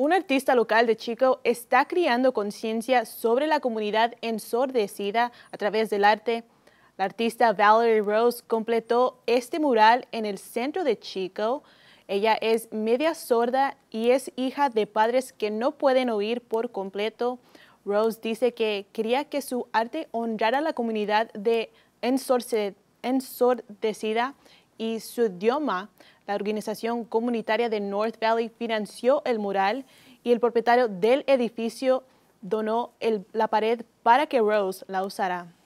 Un artista local de Chico está creando conciencia sobre la comunidad ensordecida a través del arte. La artista Valerie Rose completó este mural en el centro de Chico. Ella es media sorda y es hija de padres que no pueden oír por completo. Rose dice que quería que su arte honrara a la comunidad de ensordecida y su idioma, la organización comunitaria de North Valley financió el mural y el propietario del edificio donó la pared para que Rose la usara.